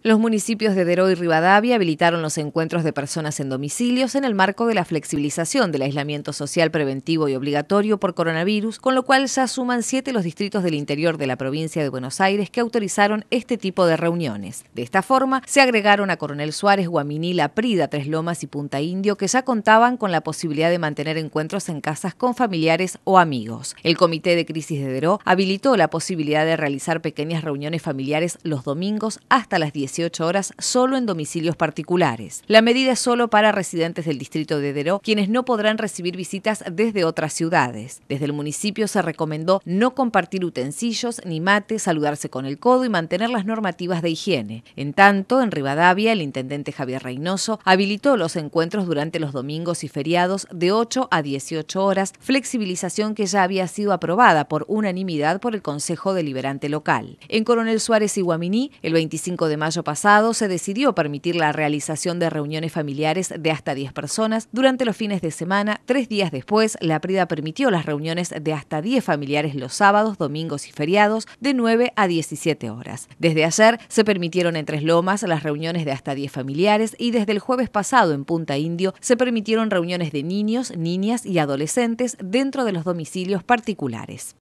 Los municipios de Deró y Rivadavia habilitaron los encuentros de personas en domicilios en el marco de la flexibilización del aislamiento social preventivo y obligatorio por coronavirus, con lo cual ya suman siete los distritos del interior de la provincia de Buenos Aires que autorizaron este tipo de reuniones. De esta forma, se agregaron a Coronel Suárez, Guaminí, La Prida, Tres Lomas y Punta Indio, que ya contaban con la posibilidad de mantener encuentros en casas con familiares o amigos. El Comité de Crisis de Deró habilitó la posibilidad de realizar pequeñas reuniones familiares los domingos hasta las 10 18 horas solo en domicilios particulares. La medida es solo para residentes del distrito de Deró, quienes no podrán recibir visitas desde otras ciudades. Desde el municipio se recomendó no compartir utensilios ni mate, saludarse con el codo y mantener las normativas de higiene. En tanto, en Rivadavia, el intendente Javier Reynoso habilitó los encuentros durante los domingos y feriados de 8 a 18 horas, flexibilización que ya había sido aprobada por unanimidad por el Consejo Deliberante Local. En Coronel Suárez y Guaminí, el 25 de mayo pasado se decidió permitir la realización de reuniones familiares de hasta 10 personas durante los fines de semana. Tres días después, la PRIDA permitió las reuniones de hasta 10 familiares los sábados, domingos y feriados de 9 a 17 horas. Desde ayer se permitieron en Tres Lomas las reuniones de hasta 10 familiares y desde el jueves pasado en Punta Indio se permitieron reuniones de niños, niñas y adolescentes dentro de los domicilios particulares.